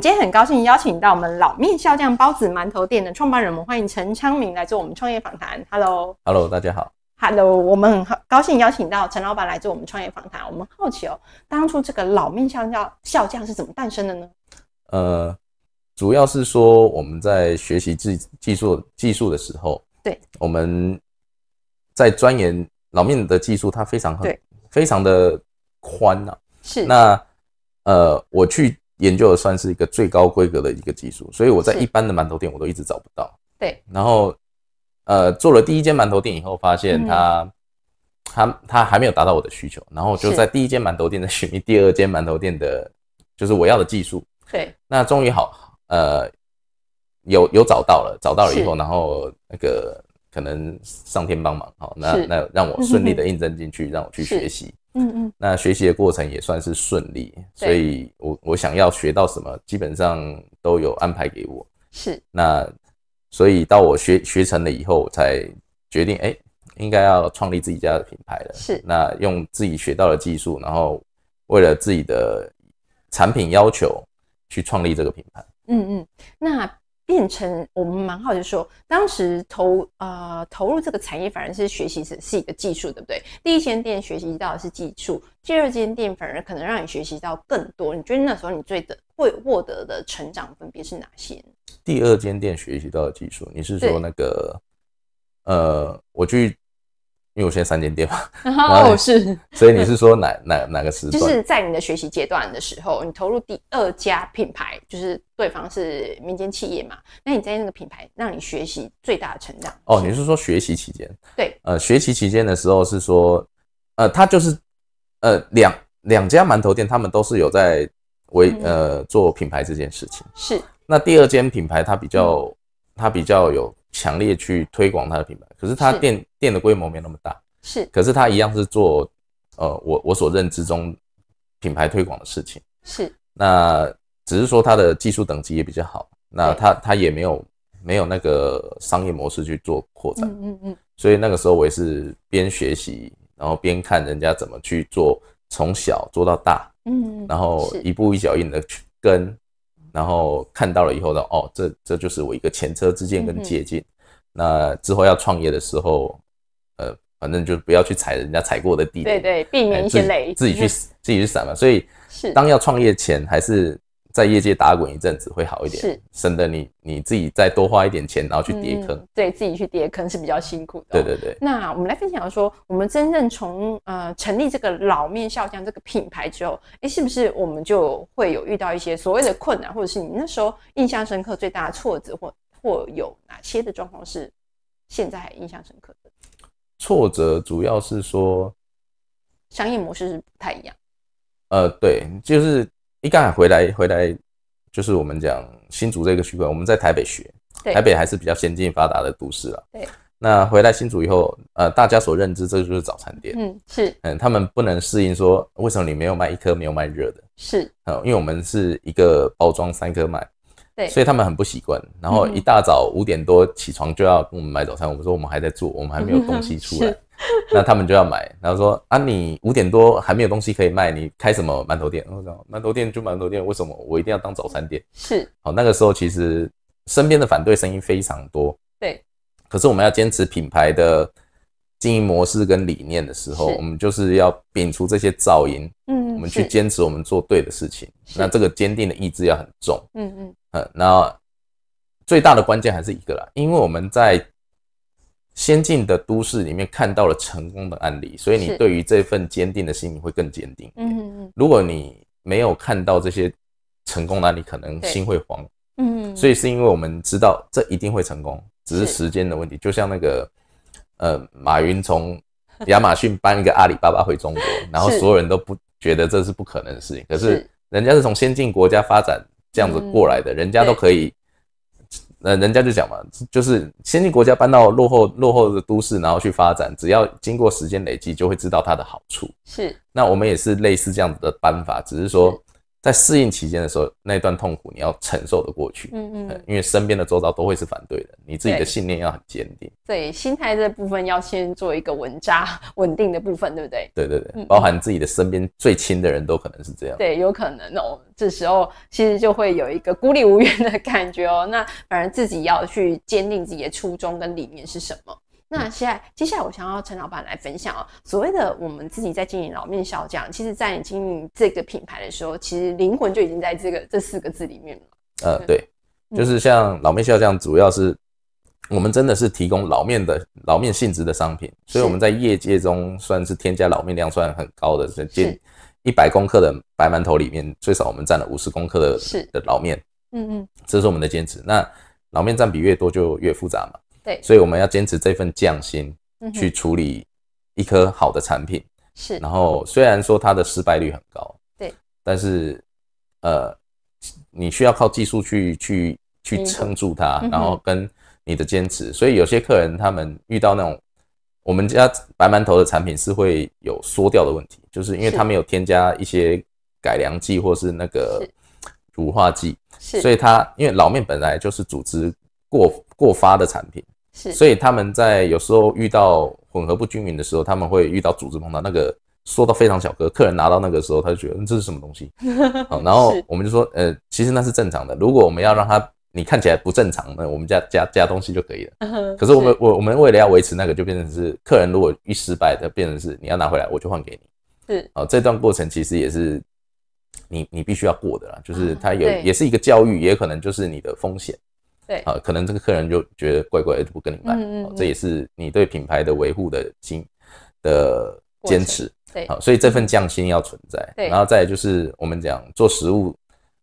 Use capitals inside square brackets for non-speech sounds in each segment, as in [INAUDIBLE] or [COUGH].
今天很高兴邀请到我们老面笑匠包子馒头店的创办人，我们欢迎陈昌明来做我们创业访谈。Hello，Hello，大家好。Hello，我们很高兴邀请到陈老板来做我们创业访谈。我们好奇哦，当初这个老面笑匠笑匠是怎么诞生的呢？呃，主要是说我们在学习技技术技术的时候，对，我们在钻研老面的技术，它非常对，非常的宽啊。是，那呃，我去。研究的算是一个最高规格的一个技术，所以我在一般的馒头店我都一直找不到。对，然后，呃，做了第一间馒头店以后，发现他他他还没有达到我的需求，然后就在第一间馒头店在寻觅第二间馒头店的，就是我要的技术。对，那终于好，呃，有有找到了，找到了以后，然后那个可能上天帮忙哈，那那让我顺利的应征进去，让我去学习。嗯嗯，那学习的过程也算是顺利，所以我我想要学到什么，基本上都有安排给我。是，那所以到我学学成了以后，才决定哎，应该要创立自己家的品牌了。是，那用自己学到的技术，然后为了自己的产品要求去创立这个品牌。嗯嗯，那。变成我们蛮好，就说当时投呃投入这个产业，反而是学习是是一个技术，对不对？第一间店学习到的是技术，第二间店反而可能让你学习到更多。你觉得那时候你最的会获得的成长分别是哪些？第二间店学习到的技术，你是说那个呃，我去。因为我现在三间店嘛，[LAUGHS] 哦是，所以你是说哪哪哪个时段？就是在你的学习阶段的时候，你投入第二家品牌，就是对方是民间企业嘛，那你在那个品牌让你学习最大的成长。哦，你是说学习期间？对，呃，学习期间的时候是说，呃，他就是，呃，两两家馒头店，他们都是有在为呃做品牌这件事情。是，那第二间品牌，它比较，它比较有。强烈去推广他的品牌，可是他店店的规模没那么大，是，可是他一样是做，呃，我我所认知中品牌推广的事情，是，那只是说他的技术等级也比较好，那他他也没有没有那个商业模式去做扩展，嗯嗯嗯，所以那个时候我也是边学习，然后边看人家怎么去做从小做到大，嗯嗯，然后一步一脚印的去跟。然后看到了以后呢，哦，这这就是我一个前车之鉴跟借鉴。那之后要创业的时候，呃，反正就不要去踩人家踩过的地。对对，避免一些雷。自己去自己去闪嘛。所以是当要创业前还是。在业界打滚一阵子会好一点，是省得你你自己再多花一点钱，然后去跌坑，对自己去跌坑是比较辛苦的。对对对。那我们来分享说，我们真正从呃成立这个老面笑匠这个品牌之后，哎，是不是我们就会有遇到一些所谓的困难，或者是你那时候印象深刻最大的挫折，或或有哪些的状况是现在还印象深刻的？挫折主要是说商业模式是不太一样。呃，对，就是。一刚回来，回来就是我们讲新竹这个区块，我们在台北学，台北还是比较先进发达的都市啊。对，那回来新竹以后，呃，大家所认知这就是早餐店。嗯，是。嗯，他们不能适应说，为什么你没有卖一颗，没有卖热的？是。呃，因为我们是一个包装三颗卖，所以他们很不习惯。然后一大早五点多起床就要跟我们买早餐，我们说我们还在做，我们还没有东西出来。[LAUGHS] 那他们就要买，然后说啊，你五点多还没有东西可以卖，你开什么馒头店？然后馒头店就馒头店，为什么我一定要当早餐店？是，好，那个时候其实身边的反对声音非常多，对。可是我们要坚持品牌的经营模式跟理念的时候，我们就是要摒除这些噪音，嗯，我们去坚持我们做对的事情。那这个坚定的意志要很重，嗯嗯，嗯，那最大的关键还是一个啦，因为我们在。先进的都市里面看到了成功的案例，所以你对于这份坚定的心你会更坚定。嗯，如果你没有看到这些成功案例，可能心会慌。嗯，所以是因为我们知道这一定会成功，只是时间的问题。就像那个，呃，马云从 [LAUGHS] 亚马逊搬一个阿里巴巴回中国，[LAUGHS] 然后所有人都不觉得这是不可能的事情，可是人家是从先进国家发展这样子过来的，人家都可以。那人家就讲嘛，就是先进国家搬到落后落后的都市，然后去发展，只要经过时间累积，就会知道它的好处。是，那我们也是类似这样子的办法，只是说。在适应期间的时候，那段痛苦你要承受的过去，嗯嗯，因为身边的周遭都会是反对的，你自己的信念要很坚定。对，心态这部分要先做一个稳扎稳定的部分，对不对？对对对，包含自己的身边最亲的人都可能是这样。对，有可能哦。这时候其实就会有一个孤立无援的感觉哦。那反而自己要去坚定自己的初衷跟理念是什么。那现在接下来我想要陈老板来分享哦。所谓的我们自己在经营老面笑匠，其实，在经营这个品牌的时候，其实灵魂就已经在这个这四个字里面了。呃，对，就是像老面笑匠，主要是我们真的是提供老面的老面性质的商品，所以我们在业界中算是添加老面量算很高的，这近一百公克的白馒头里面，最少我们占了五十公克的是的老面。嗯嗯，这是我们的坚持。那老面占比越多，就越复杂嘛。所以我们要坚持这份匠心去处理一颗好的产品，是。然后虽然说它的失败率很高，对。但是呃，你需要靠技术去去去撑住它，然后跟你的坚持。所以有些客人他们遇到那种我们家白馒头的产品是会有缩掉的问题，就是因为它没有添加一些改良剂或是那个乳化剂，所以它因为老面本来就是组织过过发的产品。是，所以他们在有时候遇到混合不均匀的时候，他们会遇到组织碰到那个，说到非常小个客人拿到那个时候，他就觉得这是什么东西，[LAUGHS] 然后我们就说，呃，其实那是正常的。如果我们要让他你看起来不正常，那我们加加加东西就可以了。可是我们我我们为了要维持那个，就变成是客人如果一失败就变成是你要拿回来，我就换给你。是，哦，这段过程其实也是你你必须要过的啦，就是它有也是一个教育，也可能就是你的风险。对啊，可能这个客人就觉得怪怪，的，就不跟你卖，这也是你对品牌的维护的心的坚持。对，好，所以这份匠心要存在。对，然后再就是我们讲做食物，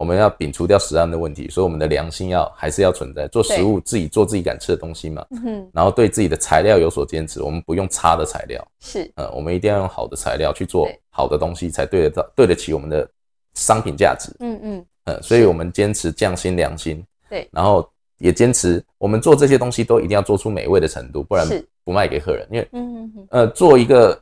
我们要摒除掉食安的问题，所以我们的良心要还是要存在。做食物自己做自己敢吃的东西嘛。嗯。然后对自己的材料有所坚持，我们不用差的材料。是。呃，我们一定要用好的材料去做好的东西才对得到对得起我们的商品价值。嗯嗯。呃，所以我们坚持匠心良心。对，然后。也坚持，我们做这些东西都一定要做出美味的程度，不然不卖给客人。因为，呃，做一个，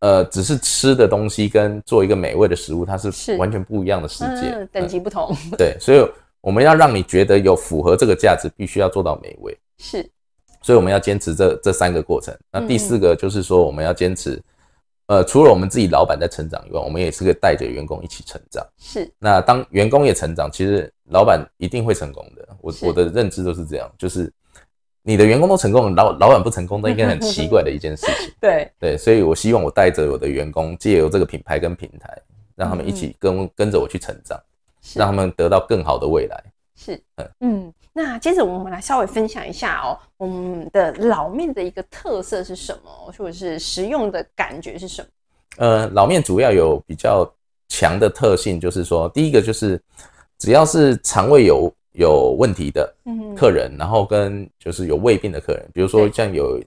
呃，只是吃的东西跟做一个美味的食物，它是是完全不一样的世界，等级不同。[LAUGHS] 对，所以我们要让你觉得有符合这个价值，必须要做到美味。是，所以我们要坚持这这三个过程。那第四个就是说，我们要坚持。呃，除了我们自己老板在成长以外，我们也是个带着员工一起成长。是，那当员工也成长，其实老板一定会成功的。我我的认知都是这样，就是你的员工都成功，老老板不成功，那应该很奇怪的一件事情。[LAUGHS] 对对，所以我希望我带着我的员工，借由这个品牌跟平台，让他们一起跟跟着我去成长，让他们得到更好的未来。是，嗯，那接着我们来稍微分享一下哦，我们的老面的一个特色是什么，或者是食用的感觉是什么？呃，老面主要有比较强的特性，就是说，第一个就是只要是肠胃有有问题的客人，然后跟就是有胃病的客人，比如说像有。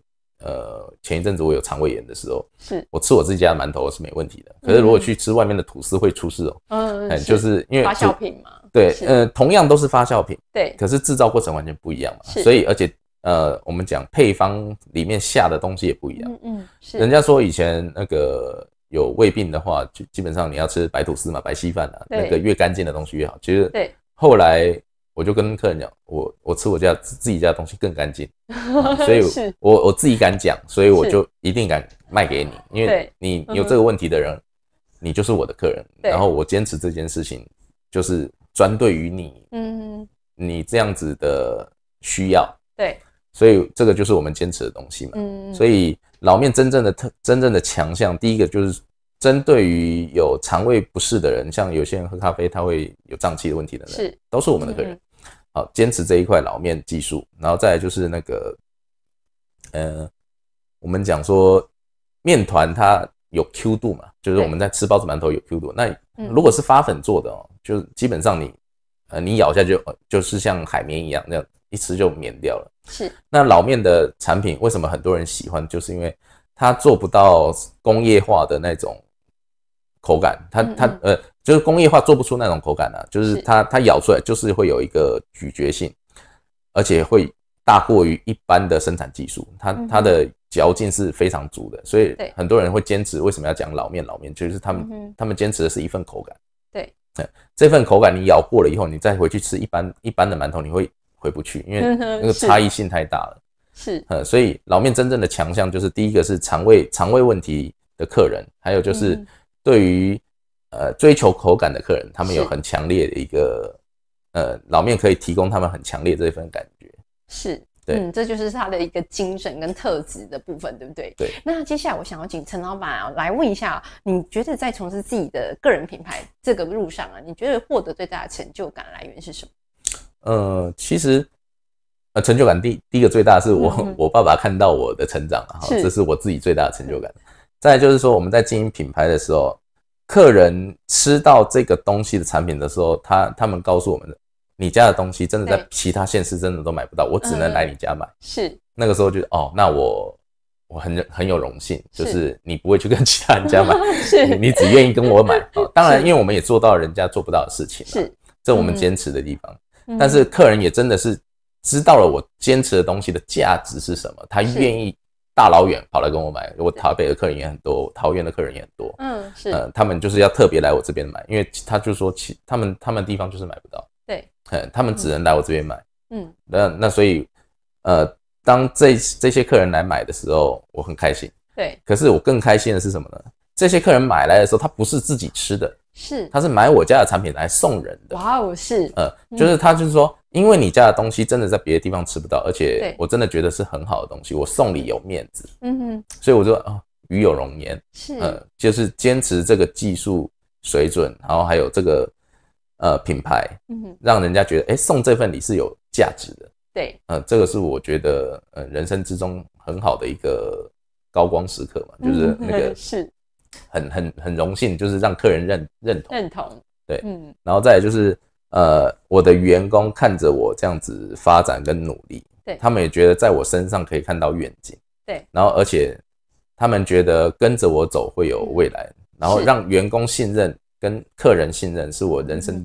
呃，前一阵子我有肠胃炎的时候，是我吃我自己家的馒头是没问题的，可是如果去吃外面的吐司会出事哦。嗯，就是因为发酵品嘛。对，呃，同样都是发酵品，对，可是制造过程完全不一样嘛。所以，而且呃，我们讲配方里面下的东西也不一样。嗯，是。人家说以前那个有胃病的话，就基本上你要吃白吐司嘛，白稀饭啊，那个越干净的东西越好。其实对，后来。我就跟客人讲，我我吃我家自己家的东西更干净，[LAUGHS] 所以我我自己敢讲，所以我就一定敢卖给你，因为你有这个问题的人，你就是我的客人。然后我坚持这件事情，就是专对于你，嗯，你这样子的需要，对，所以这个就是我们坚持的东西嘛。嗯，所以老面真正的特真正的强项，第一个就是针对于有肠胃不适的人，像有些人喝咖啡他会有胀气的问题的人，是都是我们的客人。好，坚持这一块老面技术，然后再来就是那个，呃，我们讲说面团它有 Q 度嘛，就是我们在吃包子馒头有 Q 度。那如果是发粉做的哦，就基本上你呃你咬下去就就是像海绵一样那样一吃就免掉了。是，那老面的产品为什么很多人喜欢？就是因为它做不到工业化的那种口感，它它呃。就是工业化做不出那种口感的，就是它它咬出来就是会有一个咀嚼性，而且会大过于一般的生产技术，它它的嚼劲是非常足的，所以很多人会坚持为什么要讲老面老面，就是他们他们坚持的是一份口感，对，这份口感你咬过了以后，你再回去吃一般一般的馒头，你会回不去，因为那个差异性太大了，是，所以老面真正的强项就是第一个是肠胃肠胃问题的客人，还有就是对于。呃，追求口感的客人，他们有很强烈的一个，呃，老面可以提供他们很强烈这一份感觉，是对，嗯，这就是他的一个精神跟特质的部分，对不对？对。那接下来我想要请陈老板啊来问一下，你觉得在从事自己的个人品牌这个路上啊，你觉得获得最大的成就感来源是什么？呃，其实，呃，成就感第第一个最大是我我爸爸看到我的成长啊，这是我自己最大的成就感。再就是说，我们在经营品牌的时候。客人吃到这个东西的产品的时候，他他们告诉我们，你家的东西真的在其他县市真的都买不到，我只能来你家买。是那个时候就哦，那我我很很有荣幸，就是你不会去跟其他人家买，[LAUGHS] 是你只愿意跟我买啊。[LAUGHS] 当然，因为我们也做到人家做不到的事情，是这我们坚持的地方。但是客人也真的是知道了我坚持的东西的价值是什么，他愿意。大老远跑来跟我买，我台北的客人也很多，桃园的客人也很多。嗯，是，呃，他们就是要特别来我这边买，因为他就说，其他们他们地方就是买不到，对，嗯，他们只能来我这边买。嗯，那那所以，呃，当这这些客人来买的时候，我很开心。对，可是我更开心的是什么呢？这些客人买来的时候，他不是自己吃的，是他是买我家的产品来送人的。哇哦，是，呃，就是他就是说，因为你家的东西真的在别的地方吃不到，而且我真的觉得是很好的东西，我送礼有面子。嗯哼，所以我说啊，鱼有容颜，是，呃，就是坚持这个技术水准，然后还有这个呃品牌，嗯哼，让人家觉得哎，送这份礼是有价值的。对，嗯，这个是我觉得呃人生之中很好的一个高光时刻嘛，就是那个 [LAUGHS] 是。很很很荣幸，就是让客人认认同，认同，对，嗯，然后再来就是，呃，我的员工看着我这样子发展跟努力，对，他们也觉得在我身上可以看到愿景，对，然后而且他们觉得跟着我走会有未来，然后让员工信任跟客人信任是我人生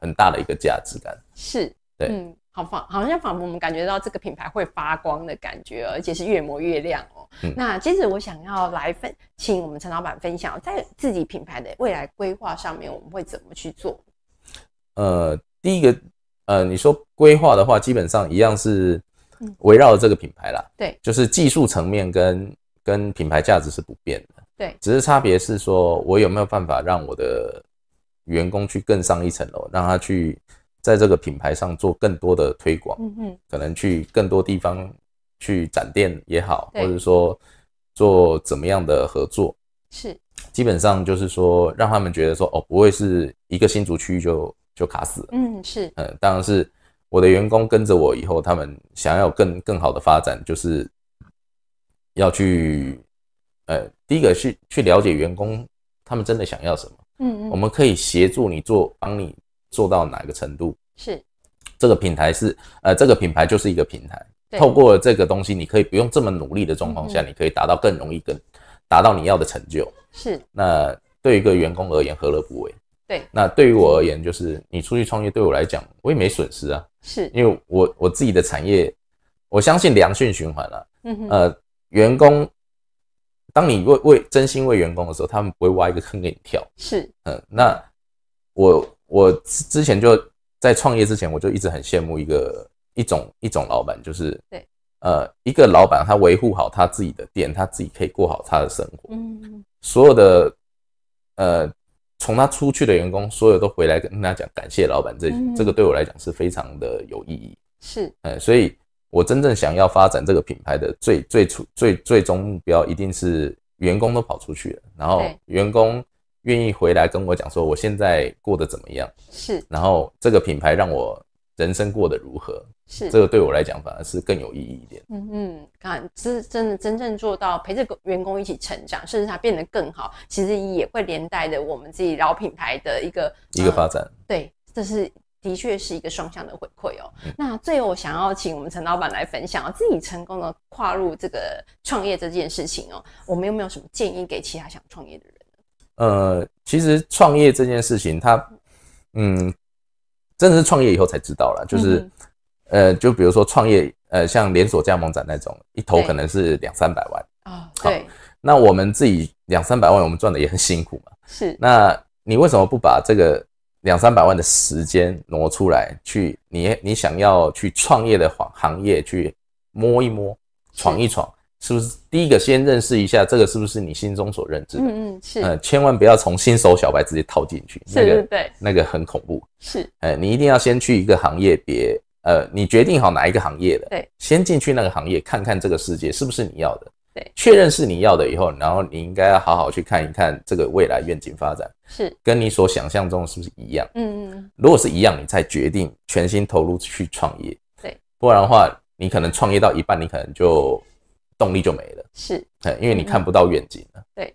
很大的一个价值感，是，对，嗯。好仿好像仿佛我们感觉到这个品牌会发光的感觉，而且是越磨越亮哦。那接着我想要来分请我们陈老板分享，在自己品牌的未来规划上面，我们会怎么去做？呃，第一个，呃，你说规划的话，基本上一样是围绕这个品牌啦。对，就是技术层面跟跟品牌价值是不变的。对，只是差别是说我有没有办法让我的员工去更上一层楼，让他去。在这个品牌上做更多的推广，嗯嗯，可能去更多地方去展店也好，或者说做怎么样的合作，是，基本上就是说让他们觉得说哦不会是一个新竹区域就就卡死，嗯是，嗯当然是我的员工跟着我以后，他们想要更更好的发展，就是要去，呃第一个去去了解员工他们真的想要什么，嗯嗯，我们可以协助你做帮你。做到哪个程度是这个品牌是呃这个品牌就是一个平台，透过这个东西，你可以不用这么努力的状况下，你可以达到更容易跟达到你要的成就。是那对一个员工而言，何乐不为？对，那对于我而言，就是你出去创业，对我来讲，我也没损失啊。是，因为我我自己的产业，我相信良性循环了。嗯呃，员工，当你为为真心为员工的时候，他们不会挖一个坑给你跳。是嗯，那我。我之前就在创业之前，我就一直很羡慕一个一种一种老板，就是对，呃，一个老板他维护好他自己的店，他自己可以过好他的生活。嗯，所有的呃，从他出去的员工，所有都回来跟他讲感谢老板，这这个对我来讲是非常的有意义。是，呃，所以我真正想要发展这个品牌的最最初最最终目标，一定是员工都跑出去了，然后员工。愿意回来跟我讲说我现在过得怎么样？是，然后这个品牌让我人生过得如何？是，这个对我来讲反而是更有意义一点。嗯嗯，看真真的真正做到陪着员工一起成长，甚至他变得更好，其实也会连带着我们自己老品牌的一个一个发展。对，这是的确是一个双向的回馈哦。那最后，我想要请我们陈老板来分享自己成功的跨入这个创业这件事情哦，我们有没有什么建议给其他想创业的人？呃，其实创业这件事情，它，嗯，真的是创业以后才知道了，就是，呃，就比如说创业，呃，像连锁加盟展那种，一投可能是两三百万啊，对，那我们自己两三百万，我们赚的也很辛苦嘛，是，那你为什么不把这个两三百万的时间挪出来，去你你想要去创业的行行业去摸一摸，闯一闯？是不是第一个先认识一下这个是不是你心中所认知？嗯嗯是。呃，千万不要从新手小白直接套进去，那个对，那个很恐怖。是，呃，你一定要先去一个行业，别呃，你决定好哪一个行业的，对，先进去那个行业，看看这个世界是不是你要的。对，确认是你要的以后，然后你应该要好好去看一看这个未来愿景发展是跟你所想象中是不是一样？嗯嗯。如果是一样，你再决定全心投入去创业。对。不然的话，你可能创业到一半，你可能就。动力就没了，是，因为你看不到愿景了。对，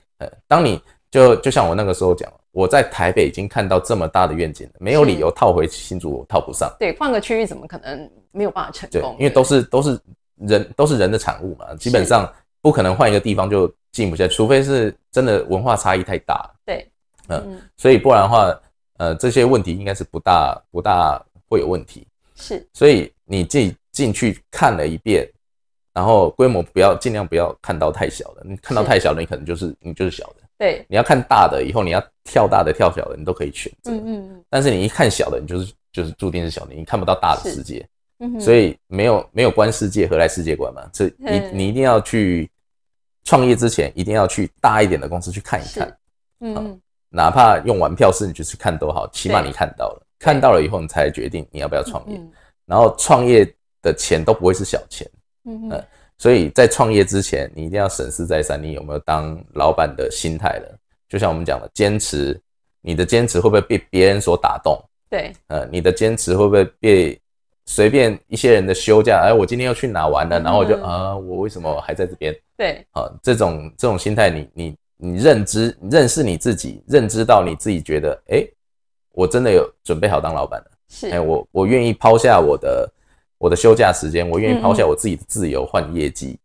当你就就像我那个时候讲我在台北已经看到这么大的愿景了，没有理由套回新竹套不上。对，换个区域怎么可能没有办法成功？因为都是都是人都是人的产物嘛，基本上不可能换一个地方就进不下去，除非是真的文化差异太大。对，嗯，所以不然的话，呃，这些问题应该是不大不大会有问题。是，所以你自己进去看了一遍。然后规模不要尽量不要看到太小的，你看到太小的，你可能就是你就是小的。对，你要看大的，以后你要跳大的跳小的，你都可以选。嗯嗯。但是你一看小的，你就是就是注定是小的，你看不到大的世界。嗯。所以没有没有观世界，何来世界观嘛？这你你一定要去创业之前，一定要去大一点的公司去看一看。嗯。哪怕用玩票式你就去看都好，起码你看到了，看到了以后你才决定你要不要创业。然后创业的钱都不会是小钱。嗯呃，所以在创业之前，你一定要审思再三，你有没有当老板的心态了？就像我们讲的，坚持，你的坚持会不会被别人所打动？对，呃，你的坚持会不会被随便一些人的休假？哎，我今天要去哪玩了，然后我就啊，我为什么还在这边？对，啊，这种这种心态，你你你认知、认识你自己，认知到你自己觉得，哎，我真的有准备好当老板了？是，哎，我我愿意抛下我的。我的休假时间，我愿意抛下我自己的自由换业绩，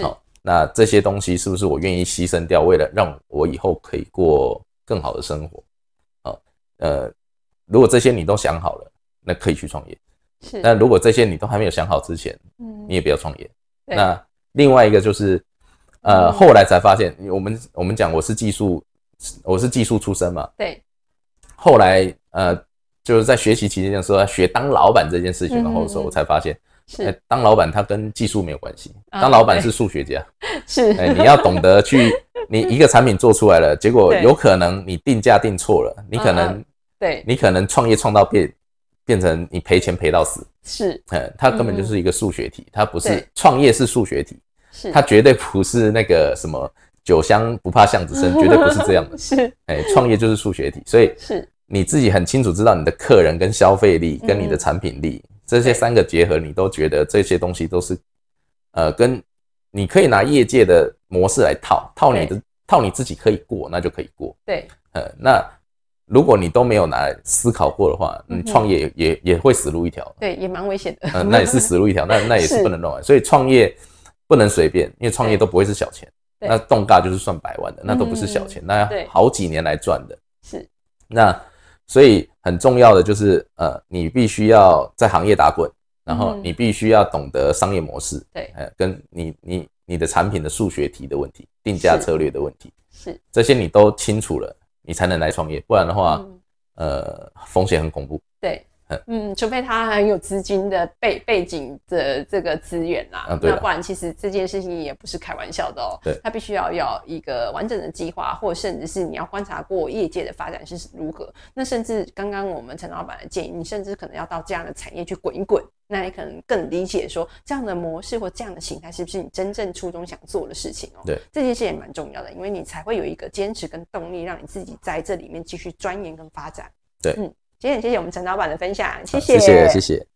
好，那这些东西是不是我愿意牺牲掉，为了让我以后可以过更好的生活？好，呃，如果这些你都想好了，那可以去创业。是，那如果这些你都还没有想好之前，嗯，你也不要创业。那另外一个就是，呃，后来才发现，我们我们讲我是技术，我是技术出身嘛，对。后来，呃。就是在学习期间的时候，学当老板这件事情，然后的时候，我才发现，哎，当老板他跟技术没有关系，当老板是数学家，[LAUGHS] 是，哎，你要懂得去，你一个产品做出来了，结果有可能你定价定错了，你可能，对，你可能创业创到变，变成你赔钱赔到死，是，嗯，他根本就是一个数学题，他不是创业是数学题，是，他绝对不是那个什么酒香不怕巷子深，绝对不是这样的，[LAUGHS] 是，哎，创业就是数学题，所以是。你自己很清楚知道你的客人跟消费力跟你的产品力这些三个结合，你都觉得这些东西都是，呃，跟你可以拿业界的模式来套，套你的套你自己可以过，那就可以过。对，呃，那如果你都没有拿来思考过的话，你创业也也会死路一条。对，也蛮危险的。嗯，那也是死路一条，那 [LAUGHS] 那也是不能乱来。所以创业不能随便，因为创业都不会是小钱，那动大就是算百万的，那都不是小钱，那要好几年来赚的。是，那。所以很重要的就是，呃，你必须要在行业打滚，然后你必须要懂得商业模式，对，呃，跟你你你的产品的数学题的问题、定价策略的问题，是这些你都清楚了，你才能来创业，不然的话，呃，风险很恐怖。对。嗯，除非他很有资金的背背景的这个资源啦，那不然其实这件事情也不是开玩笑的哦。对，他必须要要一个完整的计划，或甚至是你要观察过业界的发展是如何。那甚至刚刚我们陈老板的建议，你甚至可能要到这样的产业去滚一滚，那你可能更理解说这样的模式或这样的形态是不是你真正初衷想做的事情哦。对，这件事也蛮重要的，因为你才会有一个坚持跟动力，让你自己在这里面继续钻研跟发展。对，嗯。今天谢谢我们陈老板的分享，谢谢谢谢。